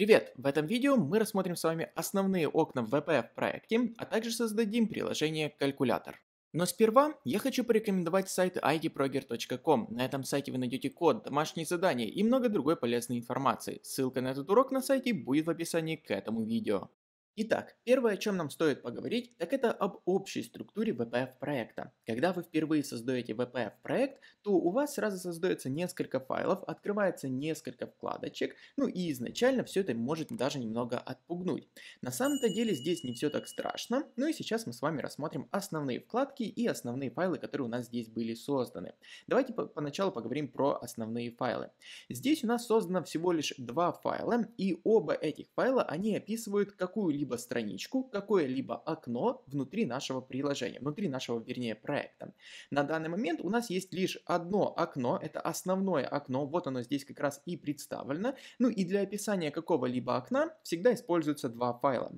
Привет! В этом видео мы рассмотрим с вами основные окна в VPF проекте, а также создадим приложение «Калькулятор». Но сперва я хочу порекомендовать сайт itproger.com. На этом сайте вы найдете код, домашние задания и много другой полезной информации. Ссылка на этот урок на сайте будет в описании к этому видео. Итак, первое, о чем нам стоит поговорить, так это об общей структуре VPF проекта. Когда вы впервые создаете VPF проект, то у вас сразу создается несколько файлов, открывается несколько вкладочек, ну и изначально все это может даже немного отпугнуть. На самом-то деле здесь не все так страшно, ну и сейчас мы с вами рассмотрим основные вкладки и основные файлы, которые у нас здесь были созданы. Давайте по поначалу поговорим про основные файлы. Здесь у нас создано всего лишь два файла, и оба этих файла, они описывают какую какую-либо страничку, какое-либо окно внутри нашего приложения, внутри нашего, вернее, проекта. На данный момент у нас есть лишь одно окно, это основное окно, вот оно здесь как раз и представлено. Ну и для описания какого-либо окна всегда используются два файла.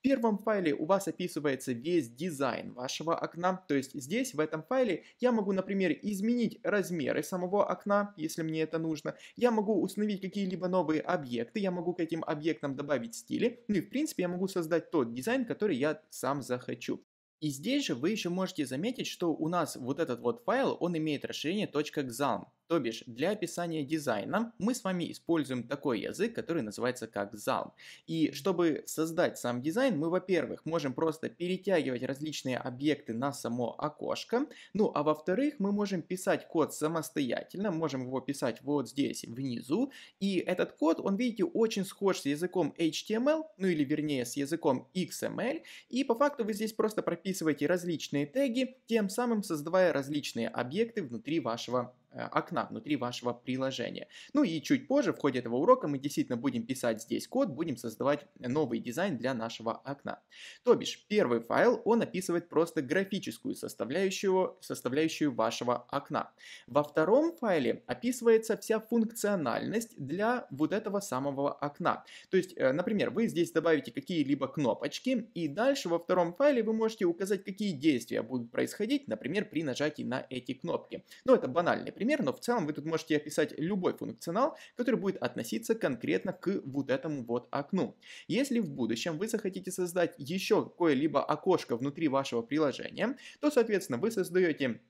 В первом файле у вас описывается весь дизайн вашего окна, то есть здесь, в этом файле, я могу, например, изменить размеры самого окна, если мне это нужно, я могу установить какие-либо новые объекты, я могу к этим объектам добавить стили, ну и в принципе я могу создать тот дизайн, который я сам захочу. И здесь же вы еще можете заметить, что у нас вот этот вот файл, он имеет расширение .xaml. То бишь, для описания дизайна мы с вами используем такой язык, который называется как залп. И чтобы создать сам дизайн, мы, во-первых, можем просто перетягивать различные объекты на само окошко. Ну, а во-вторых, мы можем писать код самостоятельно, можем его писать вот здесь внизу. И этот код, он, видите, очень схож с языком HTML, ну или вернее с языком XML. И по факту вы здесь просто прописываете различные теги, тем самым создавая различные объекты внутри вашего Э, окна внутри вашего приложения. Ну и чуть позже, в ходе этого урока, мы действительно будем писать здесь код, будем создавать новый дизайн для нашего окна. То бишь, первый файл, он описывает просто графическую составляющую, составляющую вашего окна. Во втором файле описывается вся функциональность для вот этого самого окна. То есть, э, например, вы здесь добавите какие-либо кнопочки, и дальше во втором файле вы можете указать, какие действия будут происходить, например, при нажатии на эти кнопки. Но ну, это банальный например, но в целом вы тут можете описать любой функционал, который будет относиться конкретно к вот этому вот окну. Если в будущем вы захотите создать еще какое-либо окошко внутри вашего приложения, то, соответственно, вы создаете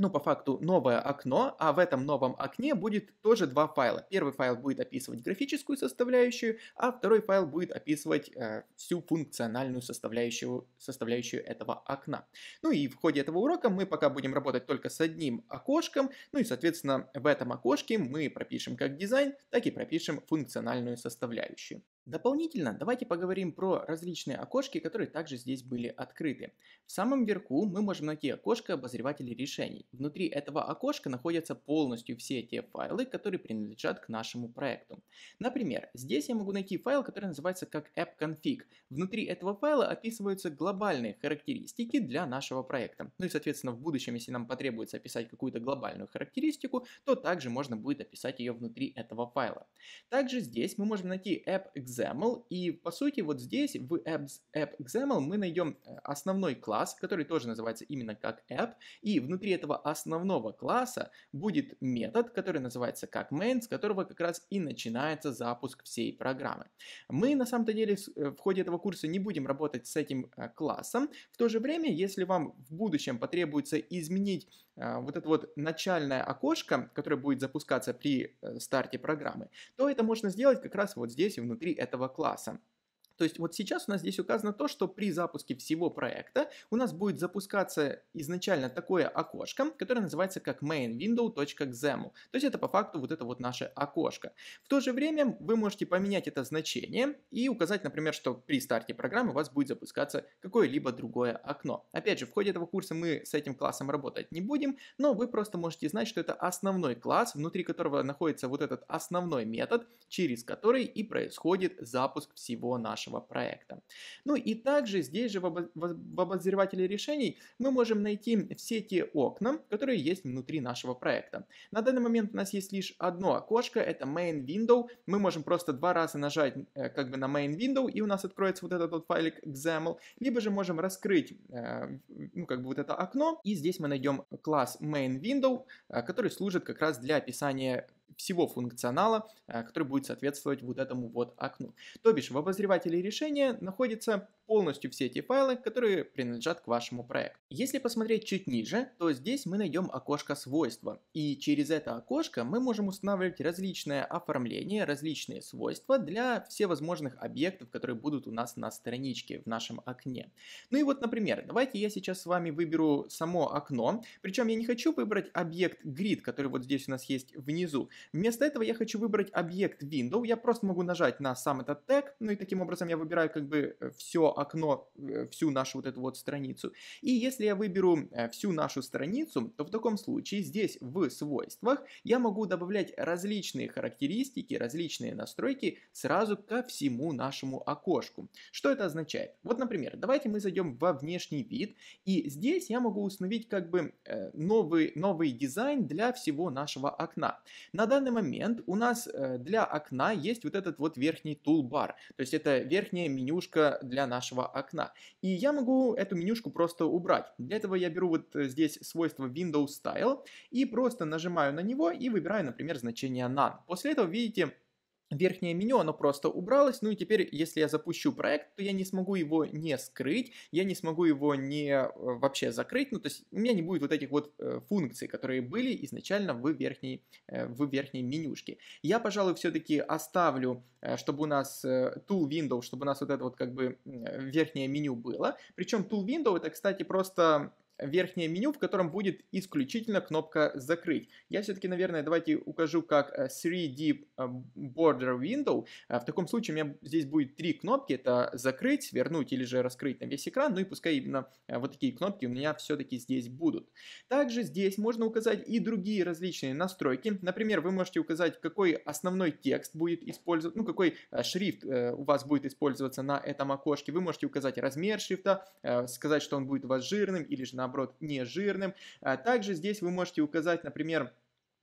ну, по факту, новое окно, а в этом новом окне будет тоже два файла. Первый файл будет описывать графическую составляющую, а второй файл будет описывать э, всю функциональную составляющую, составляющую этого окна. Ну и в ходе этого урока мы пока будем работать только с одним окошком, ну и, соответственно, в этом окошке мы пропишем как дизайн, так и пропишем функциональную составляющую. Дополнительно давайте поговорим про различные окошки, которые также здесь были открыты. В самом верху мы можем найти окошко обозревателей решений. Внутри этого окошка находятся полностью все те файлы, которые принадлежат к нашему проекту. Например, здесь я могу найти файл, который называется как app.config. Внутри этого файла описываются глобальные характеристики для нашего проекта. Ну и соответственно в будущем, если нам потребуется описать какую-то глобальную характеристику, то также можно будет описать ее внутри этого файла. Также здесь мы можем найти app AppXaml. И, по сути, вот здесь в AppXaml мы найдем э, основной класс, который тоже называется именно как App. И внутри этого основного класса будет метод, который называется как main, с которого как раз и начинается запуск всей программы. Мы, на самом-то деле, э, в ходе этого курса не будем работать с этим э, классом. В то же время, если вам в будущем потребуется изменить а, вот это вот начальное окошко, которое будет запускаться при э, старте программы, то это можно сделать как раз вот здесь внутри этого класса. То есть вот сейчас у нас здесь указано то, что при запуске всего проекта у нас будет запускаться изначально такое окошко, которое называется как mainwindow.xemu. То есть это по факту вот это вот наше окошко. В то же время вы можете поменять это значение и указать, например, что при старте программы у вас будет запускаться какое-либо другое окно. Опять же, в ходе этого курса мы с этим классом работать не будем, но вы просто можете знать, что это основной класс, внутри которого находится вот этот основной метод, через который и происходит запуск всего нашего вашего проекта. Ну и также здесь же в обозревателе решений мы можем найти все те окна, которые есть внутри нашего проекта. На данный момент у нас есть лишь одно окошко, это main window. Мы можем просто два раза нажать э, как бы на main window, и у нас откроется вот этот вот файлик XAML, либо же можем раскрыть э, ну, как бы вот это окно, и здесь мы найдем класс main window, э, который служит как раз для описания всего функционала, э, который будет соответствовать вот этому вот окну. То бишь в обозревателе решения находятся полностью все эти файлы, которые принадлежат к вашему проекту. Если посмотреть чуть ниже, то здесь мы найдем окошко свойства. И через это окошко мы можем устанавливать различные оформления, различные свойства для всевозможных объектов, которые будут у нас на страничке в нашем окне. Ну и вот, например, давайте я сейчас с вами выберу само окно. Причем я не хочу выбрать объект grid, который вот здесь у нас есть внизу. Вместо этого я хочу выбрать объект window. Я просто могу нажать на сам этот тег, ну и таким образом я выбираю как бы э, все окно, э, всю нашу вот эту вот страницу. И если я выберу э, всю нашу страницу, то в таком случае здесь в свойствах я могу добавлять различные характеристики, различные настройки сразу ко всему нашему окошку. Что это означает? Вот, например, давайте мы зайдем во внешний вид, и здесь я могу установить как бы новый, новый дизайн для всего нашего окна. На данный момент у нас э, для окна есть вот этот вот верхний тулбар, то есть это верхняя менюшка для нашего окна. И я могу эту менюшку просто убрать. Для этого я беру вот э, здесь свойство Windows Style и просто нажимаю на него и выбираю, например, значение None. После этого, видите, верхнее меню, оно просто убралось, ну и теперь, если я запущу проект, то я не смогу его не скрыть, я не смогу его не э, вообще закрыть, ну то есть у меня не будет вот этих вот э, функций, которые были изначально в верхней, э, в верхней менюшке. Я, пожалуй, все-таки оставлю, чтобы у нас Tool Window, чтобы у нас вот это вот как бы верхнее меню было, причем Tool Window это, кстати, просто верхнее меню, в котором будет исключительно кнопка «Закрыть». Я все-таки, наверное, давайте укажу как 3D э, э, Border Window. Э, в таком случае у меня здесь будет три кнопки. Это «Закрыть», «Вернуть» или же «Раскрыть» на весь экран. Ну и пускай именно вот такие кнопки у меня все-таки здесь будут. Также здесь можно указать и другие различные настройки. Например, вы можете указать, какой основной текст будет использовать, ну какой шрифт у вас будет использоваться на этом окошке. Вы можете указать размер шрифта, сказать, что он будет у вас жирным или же наоборот наоборот, жирным. А также здесь вы можете указать, например,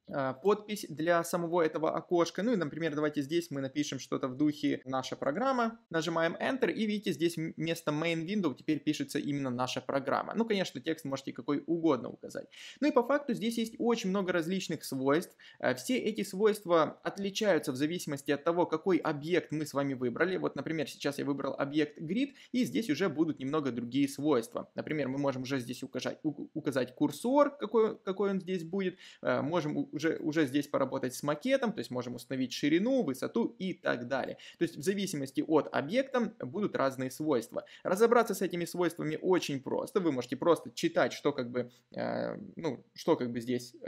а, подпись для самого этого окошка. Ну и, например, давайте здесь мы напишем что-то в духе «Наша программа». Нажимаем Enter и видите, здесь вместо Main Window теперь пишется именно «Наша программа». Ну, конечно, текст можете какой угодно указать. Ну и по факту здесь есть очень много различных свойств. Э, все эти свойства отличаются в зависимости от того, какой объект мы с вами выбрали. Вот, например, сейчас я выбрал объект Grid и здесь уже будут немного другие свойства. Например, мы можем уже здесь указать, указать курсор, какой, какой он здесь будет. Э, можем уже, уже здесь поработать с макетом, то есть можем установить ширину, высоту и так далее. То есть в зависимости от объекта будут разные свойства. Разобраться с этими свойствами очень просто. Вы можете просто читать, что как бы, э, ну, что как бы здесь э,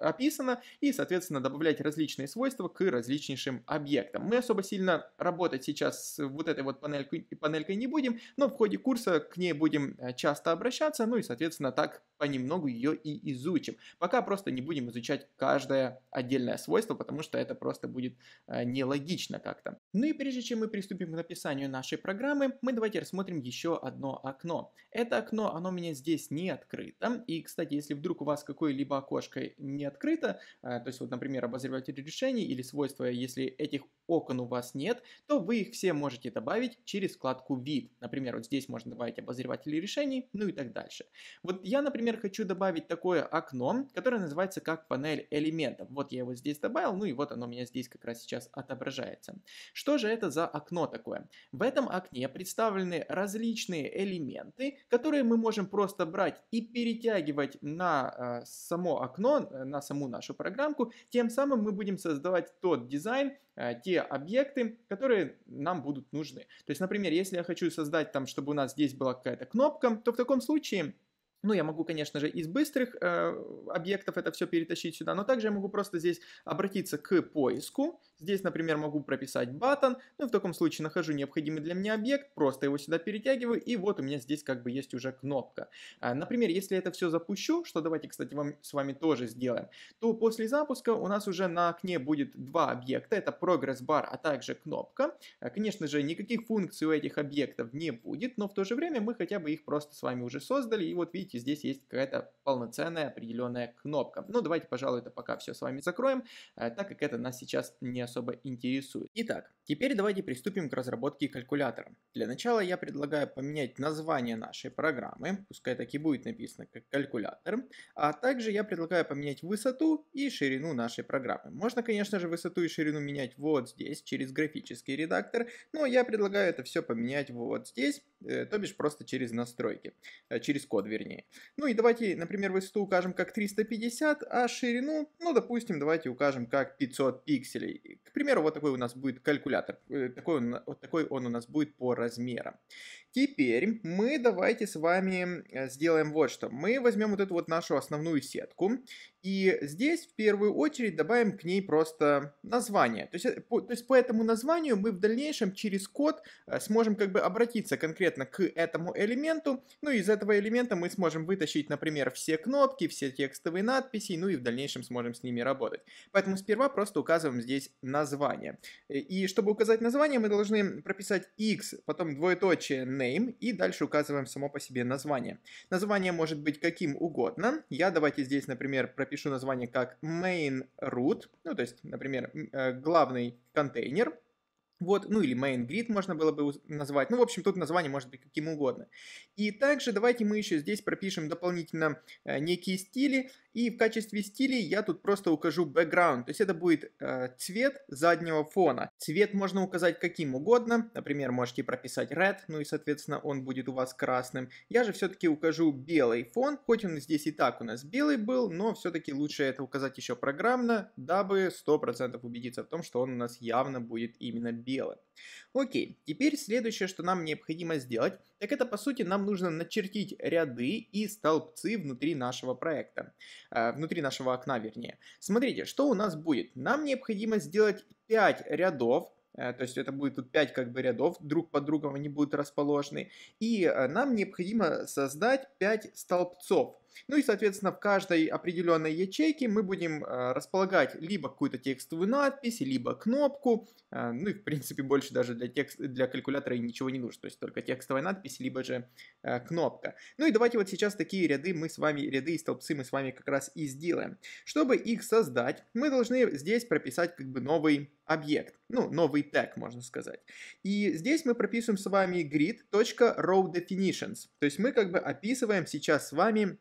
описано, и, соответственно, добавлять различные свойства к различнейшим объектам. Мы особо сильно работать сейчас с вот этой вот панелькой, панелькой не будем, но в ходе курса к ней будем э, часто обращаться, ну и, соответственно, так понемногу ее и изучим. Пока просто не будем изучать, как каждое отдельное свойство, потому что это просто будет э, нелогично как-то. Ну и прежде чем мы приступим к написанию нашей программы, мы давайте рассмотрим еще одно окно. Это окно, оно у меня здесь не открыто. И, кстати, если вдруг у вас какое-либо окошко не открыто, э, то есть вот, например, обозреватель решений или свойства, если этих окон у вас нет, то вы их все можете добавить через вкладку «Вид». Например, вот здесь можно добавить обозреватели решений, ну и так дальше. Вот я, например, хочу добавить такое окно, которое называется как панель элементов. Вот я его здесь добавил, ну и вот оно у меня здесь как раз сейчас отображается. Что же это за окно такое? В этом окне представлены различные элементы, которые мы можем просто брать и перетягивать на э, само окно, э, на саму нашу программку. Тем самым мы будем создавать тот дизайн, э, те объекты, которые нам будут нужны. То есть, например, если я хочу создать там, чтобы у нас здесь была какая-то кнопка, то в таком случае ну, я могу, конечно же, из быстрых э, объектов это все перетащить сюда, но также я могу просто здесь обратиться к поиску Здесь, например, могу прописать button, ну в таком случае нахожу необходимый для меня объект, просто его сюда перетягиваю, и вот у меня здесь как бы есть уже кнопка. А, например, если это все запущу, что давайте, кстати, вам, с вами тоже сделаем, то после запуска у нас уже на окне будет два объекта, это progress bar, а также кнопка. А, конечно же, никаких функций у этих объектов не будет, но в то же время мы хотя бы их просто с вами уже создали, и вот видите, здесь есть какая-то полноценная определенная кнопка. Ну, давайте, пожалуй, это пока все с вами закроем, а, так как это нас сейчас не особо интересует. Итак, теперь давайте приступим к разработке калькулятора. Для начала я предлагаю поменять название нашей программы, пускай так и будет написано как калькулятор, а также я предлагаю поменять высоту и ширину нашей программы. Можно, конечно же, высоту и ширину менять вот здесь, через графический редактор, но я предлагаю это все поменять вот здесь, Э, то бишь просто через настройки, э, через код вернее. Ну и давайте, например, высоту укажем как 350, а ширину, ну допустим, давайте укажем как 500 пикселей. К примеру, вот такой у нас будет калькулятор, э, такой он, вот такой он у нас будет по размерам. Теперь мы давайте с вами э, сделаем вот что. Мы возьмем вот эту вот нашу основную сетку и здесь в первую очередь добавим к ней просто название. То есть э, по, то есть по этому названию мы в дальнейшем через код э, сможем как бы обратиться конкретно к этому элементу. Ну и из этого элемента мы сможем вытащить, например, все кнопки, все текстовые надписи, ну и в дальнейшем сможем с ними работать. Поэтому сперва просто указываем здесь название. И чтобы указать название, мы должны прописать x, потом двоеточие name и дальше указываем само по себе название. Название может быть каким угодно. Я давайте здесь, например, пропишу название как main root, ну то есть, например, э, главный контейнер, вот, ну или main grid можно было бы назвать. Ну, в общем, тут название может быть каким угодно. И также давайте мы еще здесь пропишем дополнительно э, некие стили. И в качестве стилей я тут просто укажу background. То есть это будет э, цвет заднего фона. Цвет можно указать каким угодно. Например, можете прописать red, ну и, соответственно, он будет у вас красным. Я же все-таки укажу белый фон. Хоть он здесь и так у нас белый был, но все-таки лучше это указать еще программно, дабы 100% убедиться в том, что он у нас явно будет именно белый белым. Окей, теперь следующее, что нам необходимо сделать, так это по сути нам нужно начертить ряды и столбцы внутри нашего проекта, э, внутри нашего окна вернее. Смотрите, что у нас будет. Нам необходимо сделать 5 рядов, э, то есть это будет тут 5 как бы рядов, друг под другом они будут расположены, и э, нам необходимо создать 5 столбцов. Ну и, соответственно, в каждой определенной ячейке мы будем э, располагать либо какую-то текстовую надпись, либо кнопку. Э, ну и, в принципе, больше даже для, текст... для калькулятора ничего не нужно. То есть только текстовая надпись, либо же э, кнопка. Ну и давайте вот сейчас такие ряды мы с вами, ряды и столбцы мы с вами как раз и сделаем. Чтобы их создать, мы должны здесь прописать как бы новый объект, ну, новый тег, можно сказать. И здесь мы прописываем с вами grid.rowDefinitions, то есть мы как бы описываем сейчас с вами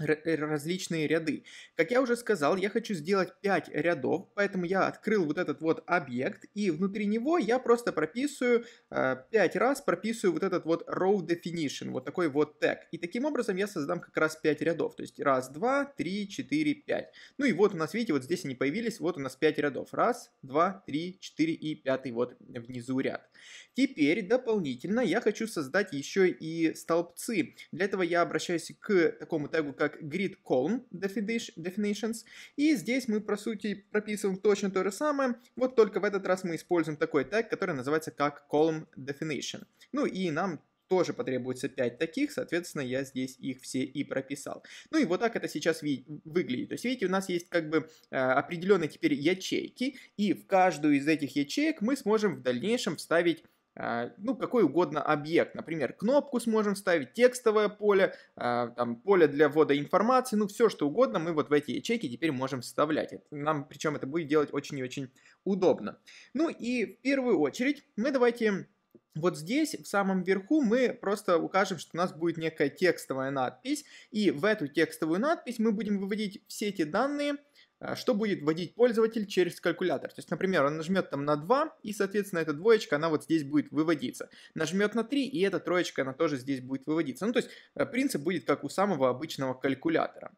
Э, различные ряды. Как я уже сказал, я хочу сделать 5 рядов, поэтому я открыл вот этот вот объект, и внутри него я просто прописываю, 5 э, раз прописываю вот этот вот row definition, вот такой вот тег. И таким образом я создам как раз 5 рядов, то есть раз, два, три, четыре, пять. Ну и вот у нас, видите, вот здесь они появились, вот у нас 5 рядов. раз, два, три, четыре и пятый вот внизу ряд. Теперь дополнительно я хочу создать еще и столбцы. Для этого я обращаюсь к такому тегу, как как grid column definitions. И здесь мы, по сути, прописываем точно то же самое, вот только в этот раз мы используем такой тег, который называется как column definition. Ну и нам тоже потребуется 5 таких, соответственно, я здесь их все и прописал. Ну и вот так это сейчас выглядит. То есть, видите, у нас есть как бы э, определенные теперь ячейки, и в каждую из этих ячеек мы сможем в дальнейшем вставить а, ну, какой угодно объект. Например, кнопку сможем ставить, текстовое поле, а, там, поле для ввода информации, ну, все что угодно мы вот в эти ячейки теперь можем вставлять. Нам, причем это будет делать очень и очень удобно. Ну и в первую очередь мы давайте вот здесь, в самом верху, мы просто укажем, что у нас будет некая текстовая надпись, и в эту текстовую надпись мы будем выводить все эти данные, а что будет вводить пользователь через калькулятор. То есть, например, он нажмет там на 2, и, соответственно, эта двоечка, она вот здесь будет выводиться. Нажмет на 3, и эта троечка, она тоже здесь будет выводиться. Ну, то есть, э, принцип будет как у самого обычного калькулятора.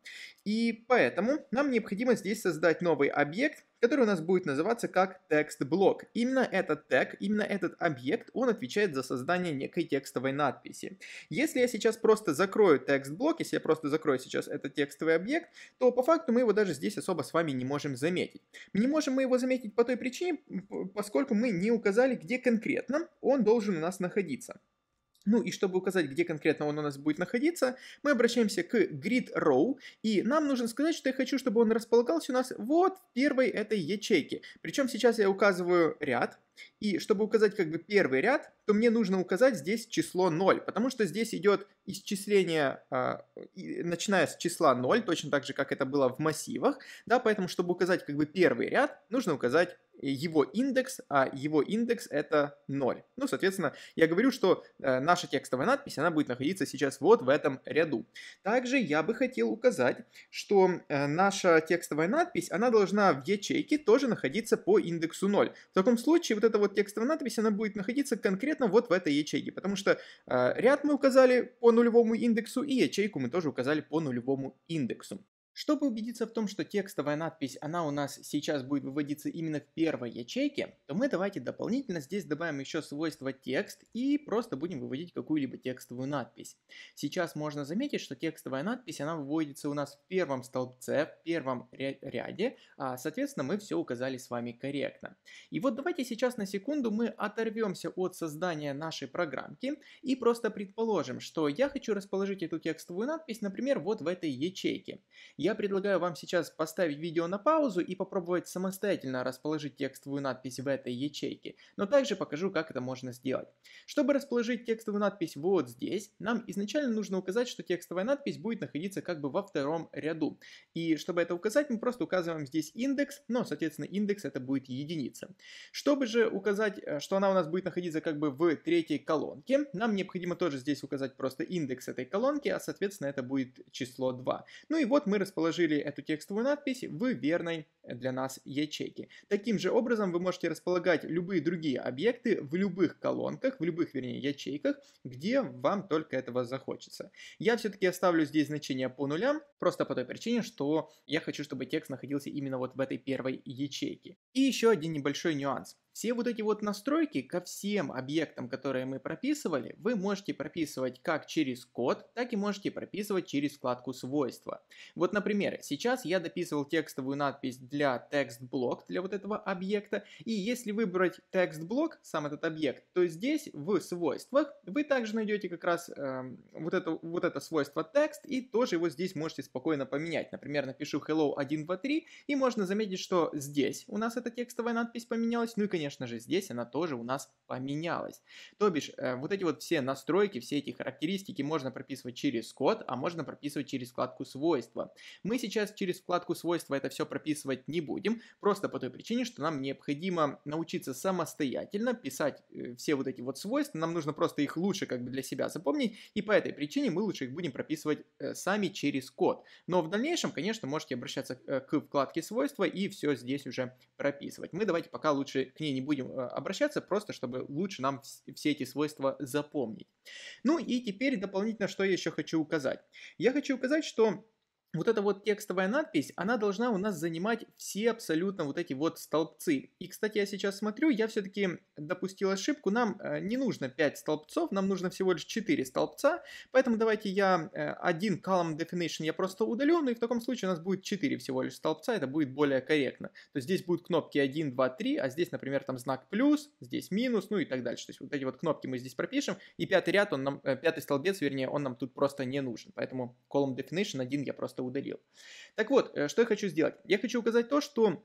И поэтому нам необходимо здесь создать новый объект, который у нас будет называться как текст-блок. Именно этот тег, именно этот объект, он отвечает за создание некой текстовой надписи. Если я сейчас просто закрою текст-блок, если я просто закрою сейчас этот текстовый объект, то по факту мы его даже здесь особо с вами не можем заметить. Не можем мы его заметить по той причине, поскольку мы не указали, где конкретно он должен у нас находиться. Ну и чтобы указать, где конкретно он у нас будет находиться, мы обращаемся к grid row, и нам нужно сказать, что я хочу, чтобы он располагался у нас вот в первой этой ячейке. Причем сейчас я указываю ряд, и чтобы указать как бы первый ряд, то мне нужно указать здесь число 0, потому что здесь идет исчисление, а, начиная с числа 0, точно так же, как это было в массивах, да, поэтому, чтобы указать как бы первый ряд, нужно указать э, его индекс, а его индекс это 0. Ну, соответственно, я говорю, что э, наша текстовая надпись, она будет находиться сейчас вот в этом ряду. Также я бы хотел указать, что э, наша текстовая надпись, она должна в ячейке тоже находиться по индексу 0. В таком случае вот эта вот текстовая надпись, она будет находиться конкретно вот в этой ячейке, потому что э, ряд мы указали по нулевому индексу и ячейку мы тоже указали по нулевому индексу. Чтобы убедиться в том, что текстовая надпись, она у нас сейчас будет выводиться именно в первой ячейке, то мы давайте дополнительно здесь добавим еще свойство текст и просто будем выводить какую-либо текстовую надпись. Сейчас можно заметить, что текстовая надпись, она выводится у нас в первом столбце, в первом ряде, а, соответственно мы все указали с вами корректно. И вот давайте сейчас на секунду мы оторвемся от создания нашей программки и просто предположим, что я хочу расположить эту текстовую надпись, например, вот в этой ячейке. Я предлагаю вам сейчас поставить видео на паузу и попробовать самостоятельно расположить текстовую надпись в этой ячейке, но также покажу, как это можно сделать. Чтобы расположить текстовую надпись вот здесь, нам изначально нужно указать, что текстовая надпись будет находиться как бы во втором ряду. И чтобы это указать, мы просто указываем здесь индекс, но, соответственно, индекс это будет единица. Чтобы же указать, э, что она у нас будет находиться как бы в третьей колонке, нам необходимо тоже здесь указать просто индекс этой колонки, а, соответственно, это будет число 2. Ну и вот мы расположим расположили эту текстовую надпись в верной для нас ячейке. Таким же образом вы можете располагать любые другие объекты в любых колонках, в любых, вернее, ячейках, где вам только этого захочется. Я все-таки оставлю здесь значение по нулям, просто по той причине, что я хочу, чтобы текст находился именно вот в этой первой ячейке. И еще один небольшой нюанс. Все вот эти вот настройки ко всем объектам, которые мы прописывали, вы можете прописывать как через код, так и можете прописывать через вкладку свойства. Вот, например, сейчас я дописывал текстовую надпись для текст-блок, для вот этого объекта, и если выбрать текст-блок, сам этот объект, то здесь в свойствах вы также найдете как раз э, вот, это, вот это свойство текст, и тоже его здесь можете спокойно поменять. Например, напишу hello 123, и можно заметить, что здесь у нас эта текстовая надпись поменялась, ну и, конечно, конечно же, здесь она тоже у нас поменялась. То бишь, э, вот эти вот все настройки, все эти характеристики можно прописывать через код, а можно прописывать через вкладку «Свойства». Мы сейчас через вкладку «Свойства» это все прописывать не будем, просто по той причине, что нам необходимо научиться самостоятельно писать э, все вот эти вот свойства, нам нужно просто их лучше как бы для себя запомнить, и по этой причине мы лучше их будем прописывать э, сами через код. Но в дальнейшем, конечно, можете обращаться э, к вкладке «Свойства» и все здесь уже прописывать. Мы давайте пока лучше к ней ней не будем э, обращаться, просто чтобы лучше нам все эти свойства запомнить. Ну и теперь дополнительно, что я еще хочу указать. Я хочу указать, что вот эта вот текстовая надпись, она должна у нас занимать все абсолютно вот эти вот столбцы. И, кстати, я сейчас смотрю, я все-таки допустил ошибку, нам э, не нужно 5 столбцов, нам нужно всего лишь 4 столбца, поэтому давайте я э, один column definition я просто удалю, ну и в таком случае у нас будет 4 всего лишь столбца, это будет более корректно. То есть здесь будут кнопки 1, 2, 3, а здесь, например, там знак плюс, здесь минус, ну и так дальше. То есть вот эти вот кнопки мы здесь пропишем, и пятый ряд, он нам, э, пятый столбец, вернее, он нам тут просто не нужен, поэтому column definition 1 я просто просто удалил. Так вот, э, что я хочу сделать? Я хочу указать то, что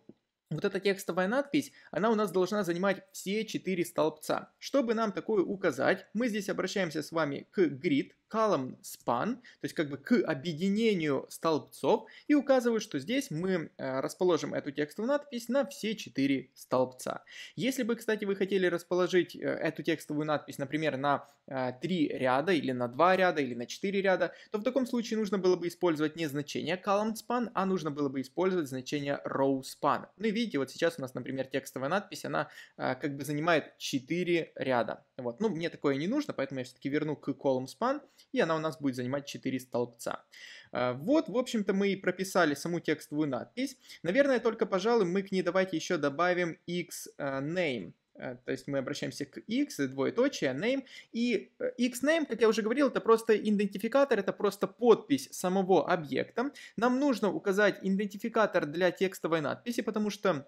вот эта текстовая надпись, она у нас должна занимать все четыре столбца. Чтобы нам такое указать, мы здесь обращаемся с вами к grid, column span, то есть как бы к объединению столбцов, и указываю, что здесь мы э, расположим эту текстовую надпись на все четыре столбца. Если бы, кстати, вы хотели расположить э, эту текстовую надпись, например, на э, три ряда, или на два ряда, или на четыре ряда, то в таком случае нужно было бы использовать не значение column span, а нужно было бы использовать значение row span. Ну и видите, вот сейчас у нас, например, текстовая надпись, она как бы занимает четыре ряда. Вот. Ну, мне такое не нужно, поэтому я все-таки верну к column span, и она у нас будет занимать 4 столбца. А, вот, в общем-то, мы и прописали саму текстовую надпись. Наверное, только, пожалуй, мы к ней давайте еще добавим x э, name. Э, то есть мы обращаемся к x, двоеточие, name. И э, x-name, как я уже говорил, это просто идентификатор, это просто подпись самого объекта. Нам нужно указать идентификатор для текстовой надписи, потому что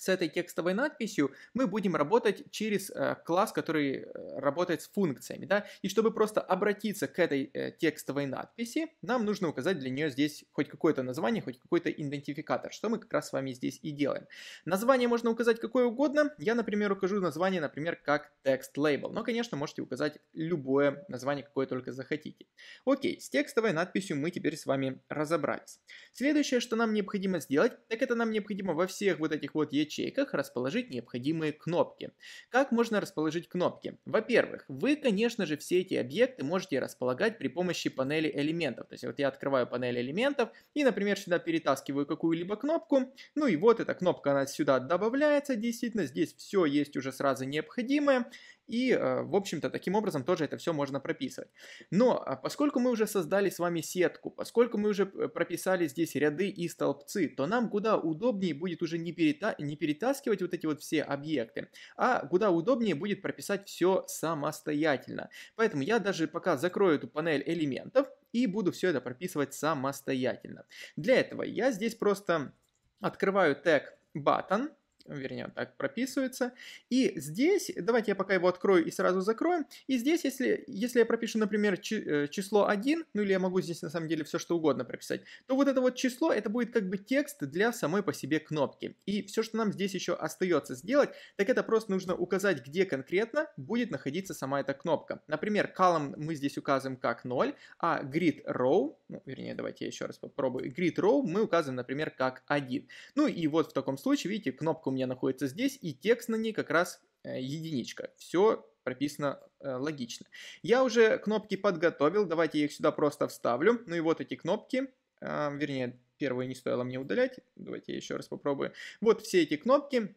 с этой текстовой надписью мы будем работать через э, класс, который э, работает с функциями. Да? И чтобы просто обратиться к этой э, текстовой надписи, нам нужно указать для нее здесь хоть какое-то название, хоть какой-то идентификатор, что мы как раз с вами здесь и делаем. Название можно указать какое угодно. Я, например, укажу название, например, как text label. Но, конечно, можете указать любое название, какое только захотите. Окей, с текстовой надписью мы теперь с вами разобрались. Следующее, что нам необходимо сделать, так это нам необходимо во всех вот этих вот e ячейках расположить необходимые кнопки. Как можно расположить кнопки? Во-первых, вы, конечно же, все эти объекты можете располагать при помощи панели элементов. То есть вот я открываю панель элементов и, например, сюда перетаскиваю какую-либо кнопку. Ну и вот эта кнопка, она сюда добавляется действительно. Здесь все есть уже сразу необходимое. И, э, в общем-то, таким образом тоже это все можно прописывать. Но а, поскольку мы уже создали с вами сетку, поскольку мы уже э, прописали здесь ряды и столбцы, то нам куда удобнее будет уже не, перета не перетаскивать вот эти вот все объекты, а куда удобнее будет прописать все самостоятельно. Поэтому я даже пока закрою эту панель элементов, и буду все это прописывать самостоятельно. Для этого я здесь просто открываю тег button, вернее, так прописывается. И здесь, давайте я пока его открою и сразу закрою. И здесь, если, если я пропишу, например, э, число 1, ну или я могу здесь на самом деле все что угодно прописать, то вот это вот число, это будет как бы текст для самой по себе кнопки. И все, что нам здесь еще остается сделать, так это просто нужно указать, где конкретно будет находиться сама эта кнопка. Например, column мы здесь указываем как 0, а grid row, ну, вернее, давайте я еще раз попробую, grid row мы указываем, например, как 1. Ну и вот в таком случае, видите, кнопка у меня находится здесь, и текст на ней как раз э, единичка. Все прописано э, логично. Я уже кнопки подготовил, давайте я их сюда просто вставлю. Ну и вот эти кнопки, э, вернее, первую не стоило мне удалять. Давайте я еще раз попробую. Вот все эти кнопки,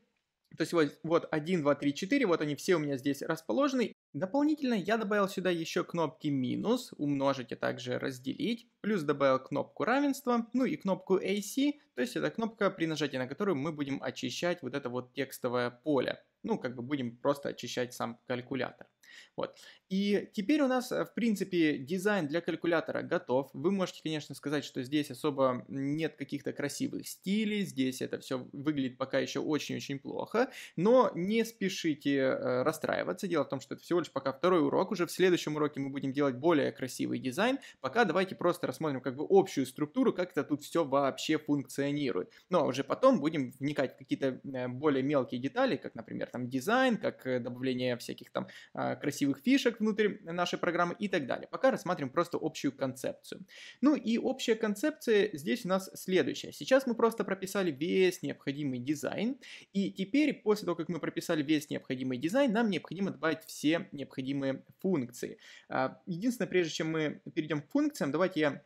то есть вот, вот 1, 2, 3, 4, вот они все у меня здесь расположены. Дополнительно я добавил сюда еще кнопки минус, умножить и также разделить, плюс добавил кнопку равенства, ну и кнопку AC, то есть это кнопка, при нажатии на которую мы будем очищать вот это вот текстовое поле. Ну, как бы будем просто очищать сам калькулятор. Вот. И теперь у нас, э, в принципе, дизайн для калькулятора готов. Вы можете, конечно, сказать, что здесь особо нет каких-то красивых стилей, здесь это все выглядит пока еще очень-очень плохо, но не спешите э, расстраиваться. Дело в том, что это всего лишь пока второй урок, уже в следующем уроке мы будем делать более красивый дизайн. Пока давайте просто рассмотрим как бы общую структуру, как это тут все вообще функционирует. Но ну, а уже потом будем вникать в какие-то э, более мелкие детали, как, например, там дизайн, как добавление всяких там красивых фишек внутрь нашей программы и так далее. Пока рассмотрим просто общую концепцию. Ну и общая концепция здесь у нас следующая. Сейчас мы просто прописали весь необходимый дизайн, и теперь после того, как мы прописали весь необходимый дизайн, нам необходимо добавить все необходимые функции. А, единственное, прежде чем мы перейдем к функциям, давайте я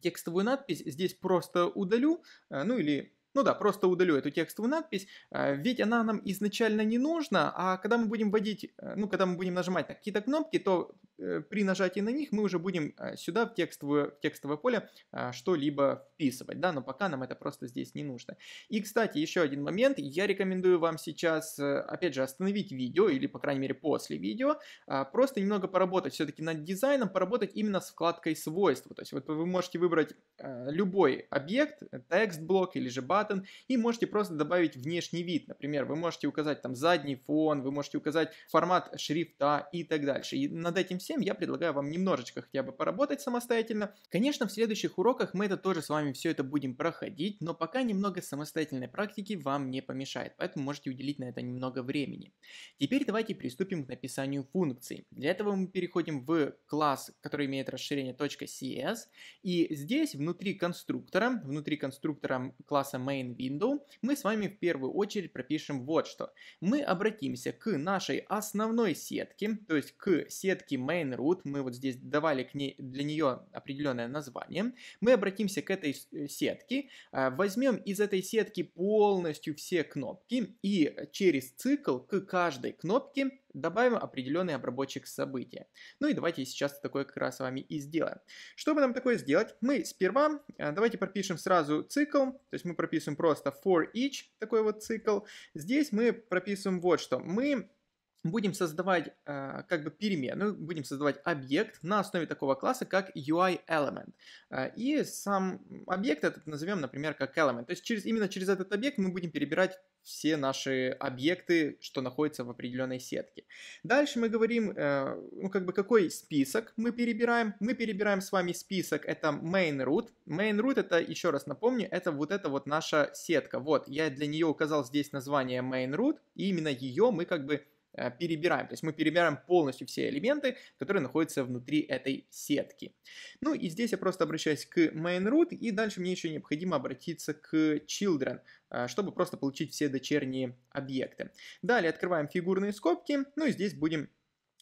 текстовую надпись здесь просто удалю, а, ну или ну да, просто удалю эту текстовую надпись, э, ведь она нам изначально не нужна, а когда мы будем вводить, э, ну, когда мы будем нажимать на какие-то кнопки, то Э, при нажатии на них мы уже будем э, сюда в текстовое, в текстовое поле э, что-либо вписывать, да, но пока нам это просто здесь не нужно. И, кстати, еще один момент, я рекомендую вам сейчас, опять же, остановить видео, или, по крайней мере, после видео, а, просто немного поработать все-таки над дизайном, поработать именно с вкладкой свойства, то есть вот вы можете выбрать любой объект, текст-блок или же button, и можете просто добавить внешний вид, например, вы можете указать там задний фон, вы можете указать формат шрифта и так дальше, и над этим 7, я предлагаю вам немножечко хотя бы поработать самостоятельно. Конечно, в следующих уроках мы это тоже с вами все это будем проходить, но пока немного самостоятельной практики вам не помешает, поэтому можете уделить на это немного времени. Теперь давайте приступим к написанию функций. Для этого мы переходим в класс, который имеет расширение .cs, и здесь внутри конструктора, внутри конструктора класса mainWindow, мы с вами в первую очередь пропишем вот что. Мы обратимся к нашей основной сетке, то есть к сетке main main root, мы вот здесь давали к ней, для нее определенное название, мы обратимся к этой э, сетке, а, возьмем из этой сетки полностью все кнопки и через цикл к каждой кнопке добавим определенный обработчик события. Ну и давайте сейчас такое как раз с вами и сделаем. Чтобы нам такое сделать, мы сперва, а, давайте пропишем сразу цикл, то есть мы прописываем просто for each, такой вот цикл. Здесь мы прописываем вот что, мы будем создавать э, как бы перемену, будем создавать объект на основе такого класса, как UI element. Э, и сам объект этот назовем, например, как element. То есть через, именно через этот объект мы будем перебирать все наши объекты, что находятся в определенной сетке. Дальше мы говорим, э, ну как бы какой список мы перебираем. Мы перебираем с вами список, это main root. Main root это, еще раз напомню, это вот эта вот наша сетка. Вот, я для нее указал здесь название main root, и именно ее мы как бы Э, перебираем. То есть мы перебираем полностью все элементы, которые находятся внутри этой сетки. Ну и здесь я просто обращаюсь к main root и дальше мне еще необходимо обратиться к children, э, чтобы просто получить все дочерние объекты. Далее открываем фигурные скобки, ну и здесь будем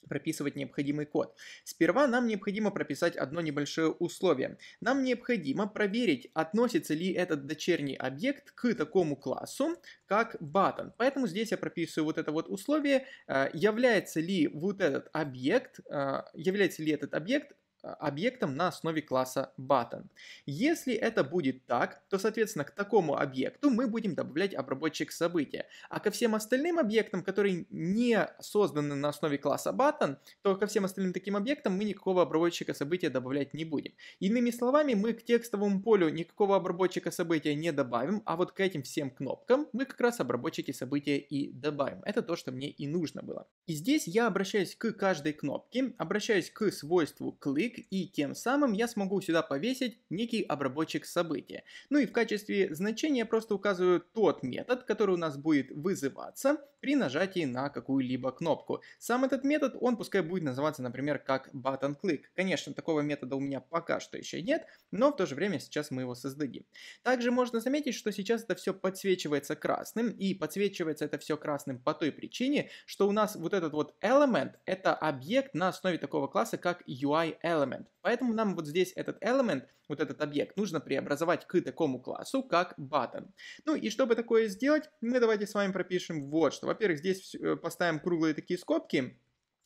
прописывать необходимый код. Сперва нам необходимо прописать одно небольшое условие. Нам необходимо проверить, относится ли этот дочерний объект к такому классу, как button. Поэтому здесь я прописываю вот это вот условие, э, является ли вот этот объект, э, является ли этот объект а, объектом на основе класса button. Если это будет так, то, соответственно, к такому объекту мы будем добавлять обработчик события. А ко всем остальным объектам, которые не созданы на основе класса button, то ко всем остальным таким объектам мы никакого обработчика события добавлять не будем. Иными словами, мы к текстовому полю никакого обработчика события не добавим, а вот к этим всем кнопкам мы как раз обработчики события и добавим. Это то, что мне и нужно было. И здесь я обращаюсь к каждой кнопке, обращаюсь к свойству click, язык, и тем самым я смогу сюда повесить некий обработчик события. Ну и в качестве значения просто указываю тот метод, который у нас будет вызываться при нажатии на какую-либо кнопку. Сам этот метод, он пускай будет называться, например, как button click. Конечно, такого метода у меня пока что еще нет, но в то же время сейчас мы его создадим. Также можно заметить, что сейчас это все подсвечивается красным, и подсвечивается это все красным по той причине, что у нас вот этот вот element — это объект на основе такого класса, как UI element element. Поэтому нам вот здесь этот element, вот этот объект, нужно преобразовать к такому классу, как button. Ну и чтобы такое сделать, мы давайте с вами пропишем вот что. Во-первых, здесь э, поставим круглые такие скобки,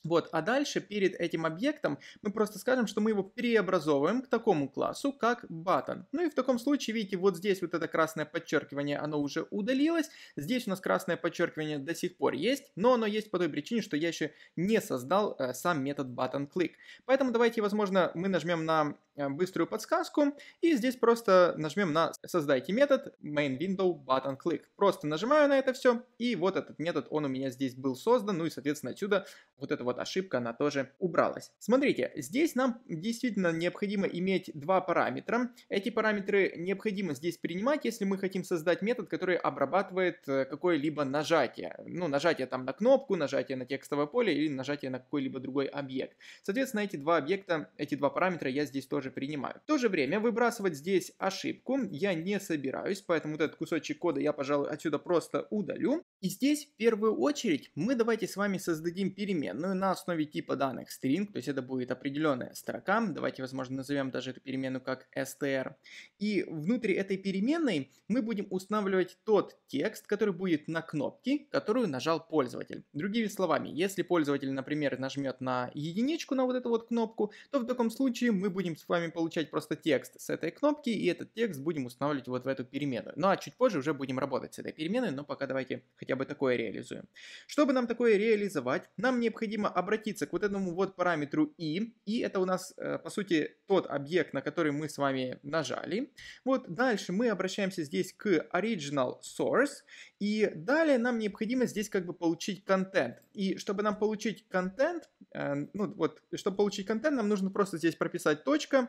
вот, а дальше перед этим объектом мы просто скажем, что мы его преобразовываем к такому классу, как button. Ну и в таком случае, видите, вот здесь вот это красное подчеркивание, оно уже удалилось. Здесь у нас красное подчеркивание до сих пор есть, но оно есть по той причине, что я еще не создал э, сам метод button click. Поэтому давайте, возможно, мы нажмем на Э, быструю подсказку. И здесь просто нажмем на «Создайте метод» main window button click. Просто нажимаю на это все, и вот этот метод, он у меня здесь был создан, ну и, соответственно, отсюда вот эта вот ошибка, она тоже убралась. Смотрите, здесь нам действительно необходимо иметь два параметра. Эти параметры необходимо здесь принимать, если мы хотим создать метод, который обрабатывает э, какое-либо нажатие. Ну, нажатие там на кнопку, нажатие на текстовое поле или нажатие на какой-либо другой объект. Соответственно, эти два объекта, эти два параметра я здесь тоже тоже принимаю. В то же время выбрасывать здесь ошибку я не собираюсь, поэтому вот этот кусочек кода я, пожалуй, отсюда просто удалю. И здесь в первую очередь мы давайте с вами создадим переменную на основе типа данных string, то есть это будет определенная строка, давайте, возможно, назовем даже эту переменную как str. И внутри этой переменной мы будем устанавливать тот текст, который будет на кнопке, которую нажал пользователь. Другими словами, если пользователь, например, нажмет на единичку на вот эту вот кнопку, то в таком случае мы будем с вами вами получать просто текст с этой кнопки, и этот текст будем устанавливать вот в эту переменную. Ну а чуть позже уже будем работать с этой переменной, но пока давайте хотя бы такое реализуем. Чтобы нам такое реализовать, нам необходимо обратиться к вот этому вот параметру i. и это у нас, э, по сути, тот объект, на который мы с вами нажали. Вот дальше мы обращаемся здесь к original source, и далее нам необходимо здесь как бы получить контент. И чтобы нам получить контент, э, ну вот, чтобы получить контент, нам нужно просто здесь прописать точка,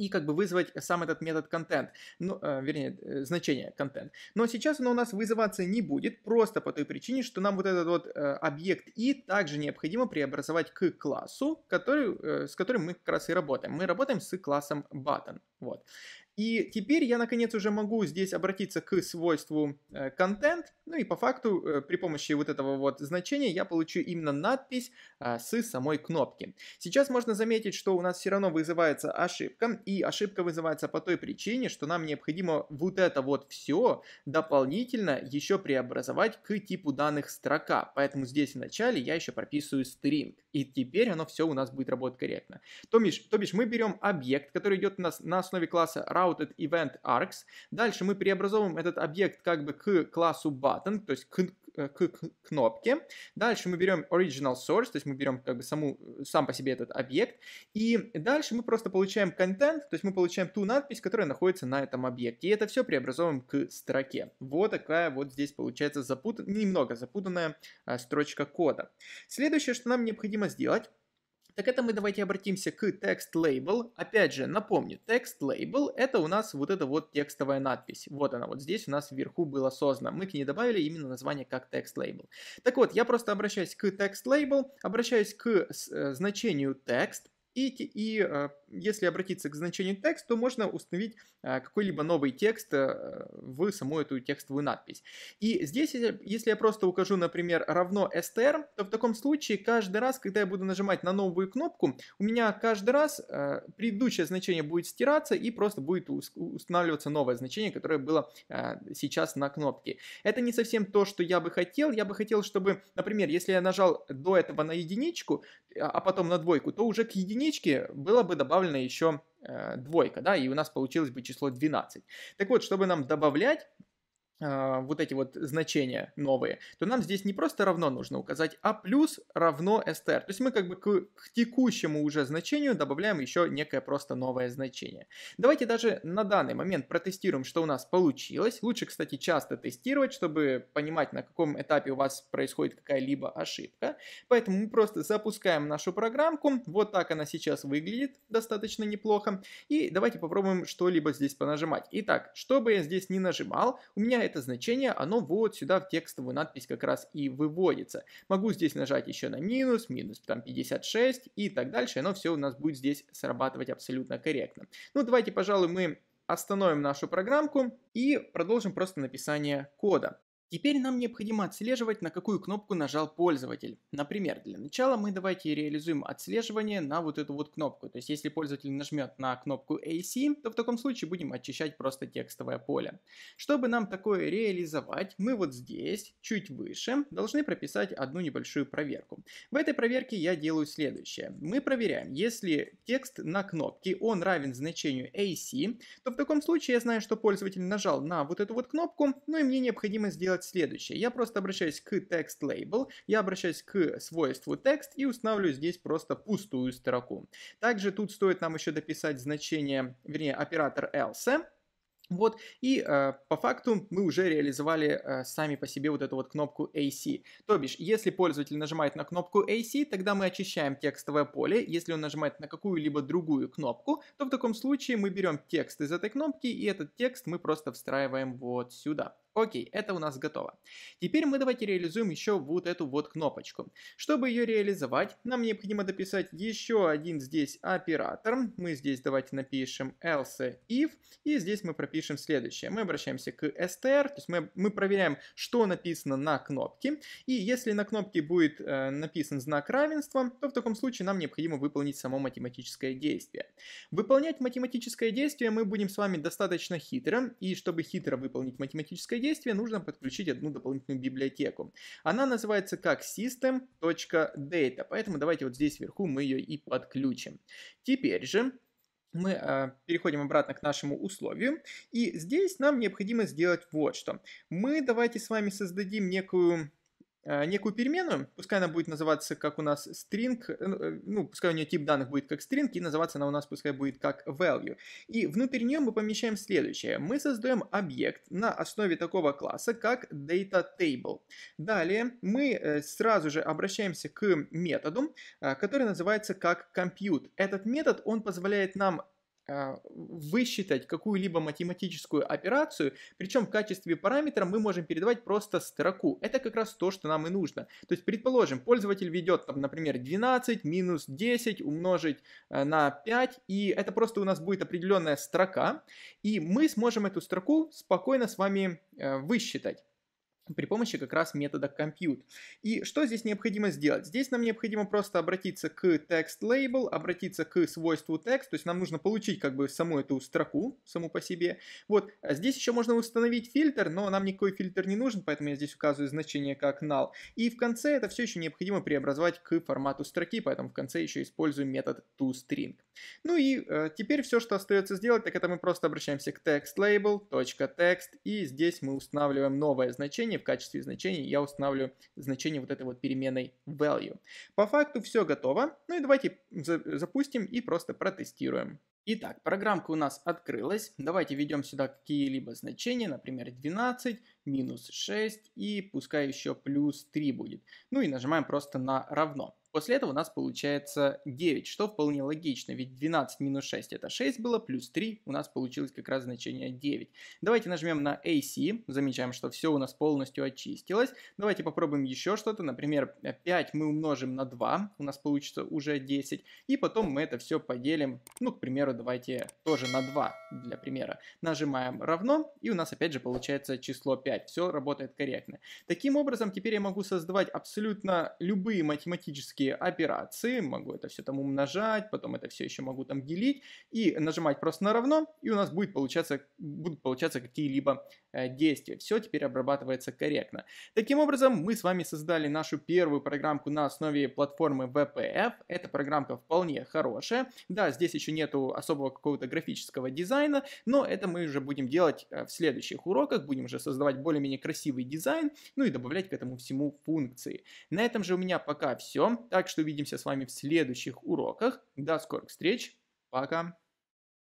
и как бы вызвать сам этот метод контент, ну, э, вернее, э, значение контент. Но сейчас оно у нас вызываться не будет, просто по той причине, что нам вот этот вот э, объект и также необходимо преобразовать к классу, который, э, с которым мы как раз и работаем. Мы работаем с классом button, вот. И теперь я, наконец, уже могу здесь обратиться к свойству э, контент. Ну и по факту э, при помощи вот этого вот значения я получу именно надпись а, с самой кнопки. Сейчас можно заметить, что у нас все равно вызывается ошибка. И ошибка вызывается по той причине, что нам необходимо вот это вот все дополнительно еще преобразовать к типу данных строка. Поэтому здесь в начале я еще прописываю string. И теперь оно все у нас будет работать корректно. То бишь, то бишь мы берем объект, который идет у нас на основе класса route Routed Event args. Дальше мы преобразовываем этот объект как бы к классу Button, то есть к, э, к, к кнопке. Дальше мы берем original source, то есть мы берем как бы саму, э, сам по себе этот объект. И дальше мы просто получаем контент, то есть мы получаем ту надпись, которая находится на этом объекте. И это все преобразовываем к строке. Вот такая вот здесь получается запутанная, немного запутанная а, строчка кода. Следующее, что нам необходимо сделать, так это мы давайте обратимся к текст лейбл. Опять же, напомню, текст лейбл это у нас вот эта вот текстовая надпись. Вот она вот здесь у нас вверху была создана. Мы к ней добавили именно название как текст лейбл. Так вот, я просто обращаюсь к текст лейбл, обращаюсь к э, значению текст и, и э, если обратиться к значению текст, то можно установить а, какой-либо новый текст э, в саму эту текстовую надпись. И здесь, если я просто укажу, например, равно str, то в таком случае каждый раз, когда я буду нажимать на новую кнопку, у меня каждый раз э, предыдущее значение будет стираться и просто будет устанавливаться новое значение, которое было э, сейчас на кнопке. Это не совсем то, что я бы хотел. Я бы хотел, чтобы, например, если я нажал до этого на единичку, а потом на двойку, то уже к единичке было бы добавлено добавлена еще э, двойка, да, и у нас получилось бы число 12. Так вот, чтобы нам добавлять, а, вот эти вот значения новые, то нам здесь не просто равно нужно указать, а плюс равно str. То есть мы как бы к, к текущему уже значению добавляем еще некое просто новое значение. Давайте даже на данный момент протестируем, что у нас получилось. Лучше, кстати, часто тестировать, чтобы понимать, на каком этапе у вас происходит какая-либо ошибка. Поэтому мы просто запускаем нашу программку. Вот так она сейчас выглядит достаточно неплохо. И давайте попробуем что-либо здесь понажимать. Итак, чтобы я здесь не нажимал, у меня это значение, оно вот сюда в текстовую надпись как раз и выводится. Могу здесь нажать еще на минус, минус там 56 и так дальше, оно все у нас будет здесь срабатывать абсолютно корректно. Ну, давайте, пожалуй, мы остановим нашу программку и продолжим просто написание кода. Теперь нам необходимо отслеживать, на какую кнопку нажал пользователь. Например, для начала мы давайте реализуем отслеживание на вот эту вот кнопку. То есть, если пользователь нажмет на кнопку AC, то в таком случае будем очищать просто текстовое поле. Чтобы нам такое реализовать, мы вот здесь, чуть выше, должны прописать одну небольшую проверку. В этой проверке я делаю следующее. Мы проверяем, если текст на кнопке, он равен значению AC, то в таком случае я знаю, что пользователь нажал на вот эту вот кнопку, ну и мне необходимо сделать делать следующее. Я просто обращаюсь к text label, я обращаюсь к свойству text и устанавливаю здесь просто пустую строку. Также тут стоит нам еще дописать значение, вернее, оператор else, вот, и э, по факту мы уже реализовали э, сами по себе вот эту вот кнопку AC. То бишь, если пользователь нажимает на кнопку AC, тогда мы очищаем текстовое поле. Если он нажимает на какую-либо другую кнопку, то в таком случае мы берем текст из этой кнопки, и этот текст мы просто встраиваем вот сюда. Окей, это у нас готово. Теперь мы давайте реализуем еще вот эту вот кнопочку. Чтобы ее реализовать, нам необходимо дописать еще один здесь оператор. Мы здесь давайте напишем else if, и здесь мы пропишем следующее. Мы обращаемся к str, то есть мы, мы проверяем, что написано на кнопке, и если на кнопке будет э, написан знак равенства, то в таком случае нам необходимо выполнить само математическое действие. Выполнять математическое действие мы будем с вами достаточно хитро, и чтобы хитро выполнить математическое действие, действия нужно подключить одну дополнительную библиотеку. Она называется как system.data, поэтому давайте вот здесь вверху мы ее и подключим. Теперь же мы э, переходим обратно к нашему условию. И здесь нам необходимо сделать вот что. Мы давайте с вами создадим некую а, некую переменную, пускай она будет называться как у нас string, э, ну, э, ну, пускай у нее тип данных будет как string, и называться она у нас пускай будет как value. И внутрь нее мы помещаем следующее. Мы создаем объект на основе такого класса, как dataTable. Далее мы э, сразу же обращаемся к методу, а, который называется как compute. Этот метод, он позволяет нам а, высчитать какую-либо математическую операцию, причем в качестве параметра мы можем передавать просто строку. Это как раз то, что нам и нужно. То есть, предположим, пользователь ведет, там, например, 12 минус 10 умножить э, на 5, и это просто у нас будет определенная строка, и мы сможем эту строку спокойно с вами э, высчитать при помощи как раз метода compute. И что здесь необходимо сделать? Здесь нам необходимо просто обратиться к text label, обратиться к свойству text, то есть нам нужно получить как бы саму эту строку, саму по себе. Вот, а здесь еще можно установить фильтр, но нам никакой фильтр не нужен, поэтому я здесь указываю значение как null. И в конце это все еще необходимо преобразовать к формату строки, поэтому в конце еще используем метод toString. Ну и э, теперь все, что остается сделать, так это мы просто обращаемся к text label.text, и здесь мы устанавливаем новое значение, в качестве значения я устанавливаю значение вот этой вот переменной value. По факту все готово. Ну и давайте запустим и просто протестируем. Итак, программка у нас открылась. Давайте введем сюда какие-либо значения, например, 12 минус 6 и пускай еще плюс 3 будет. Ну и нажимаем просто на равно. После этого у нас получается 9, что вполне логично, ведь 12 минус 6 это 6 было, плюс 3 у нас получилось как раз значение 9. Давайте нажмем на AC, замечаем, что все у нас полностью очистилось. Давайте попробуем еще что-то, например, 5 мы умножим на 2, у нас получится уже 10, и потом мы это все поделим, ну, к примеру, давайте тоже на 2 для примера. Нажимаем равно, и у нас опять же получается число 5 проверять, все работает корректно. Таким образом, теперь я могу создавать абсолютно любые математические операции, могу это все там умножать, потом это все еще могу там делить и нажимать просто на равно, и у нас будет получаться, будут получаться какие-либо э, действия. Все теперь обрабатывается корректно. Таким образом, мы с вами создали нашу первую программку на основе платформы VPF. Эта программка вполне хорошая. Да, здесь еще нету особого какого-то графического дизайна, но это мы уже будем делать э, в следующих уроках, будем уже создавать более-менее красивый дизайн, ну и добавлять к этому всему функции. На этом же у меня пока все, так что увидимся с вами в следующих уроках. До скорых встреч, пока!